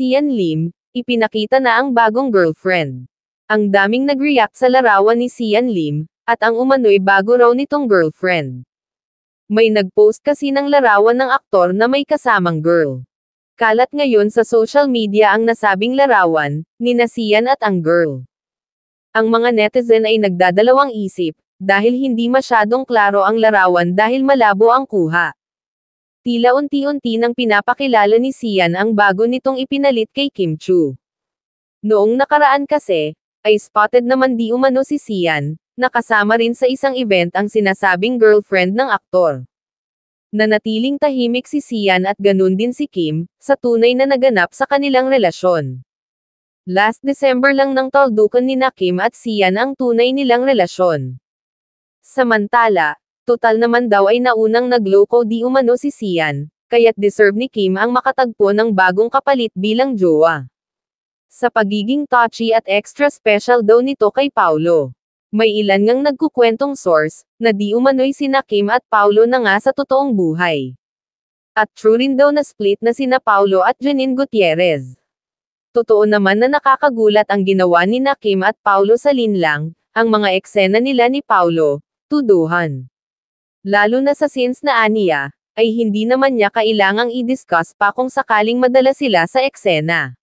Sian Lim, ipinakita na ang bagong girlfriend. Ang daming nag-react sa larawan ni Sian Lim, at ang umano'y bago raw nitong girlfriend. May nag-post kasi ng larawan ng aktor na may kasamang girl. Kalat ngayon sa social media ang nasabing larawan, ni Nasian at ang girl. Ang mga netizen ay nagdadalawang isip, dahil hindi masyadong klaro ang larawan dahil malabo ang kuha. Tila unti-unti nang pinapakilala ni Sian ang bago nitong ipinalit kay Kim Chu. Noong nakaraan kasi, ay spotted naman di umano si Sian, nakasama rin sa isang event ang sinasabing girlfriend ng aktor. Nanatiling tahimik si Sian at ganun din si Kim, sa tunay na naganap sa kanilang relasyon. Last December lang nang taldukan ni na Kim at Sian ang tunay nilang relasyon. Samantala, Total naman daw ay naunang nagloko di umano si Sian, kaya't deserve ni Kim ang makatagpo ng bagong kapalit bilang jowa. Sa pagiging touchy at extra special daw nito kay Paulo. May ilan ngang nagkukwentong source, na di umano'y sina Kim at Paulo na nga sa totoong buhay. At true rin daw na split na sina Paulo at Janine Gutierrez. Totoo naman na nakakagulat ang ginawa ni na Kim at Paulo sa linlang, ang mga eksena nila ni Paulo, tuduhan. Lalo na sa since na aniya, ay hindi naman niya kailangang i-discuss pa kung sakaling madala sila sa eksena.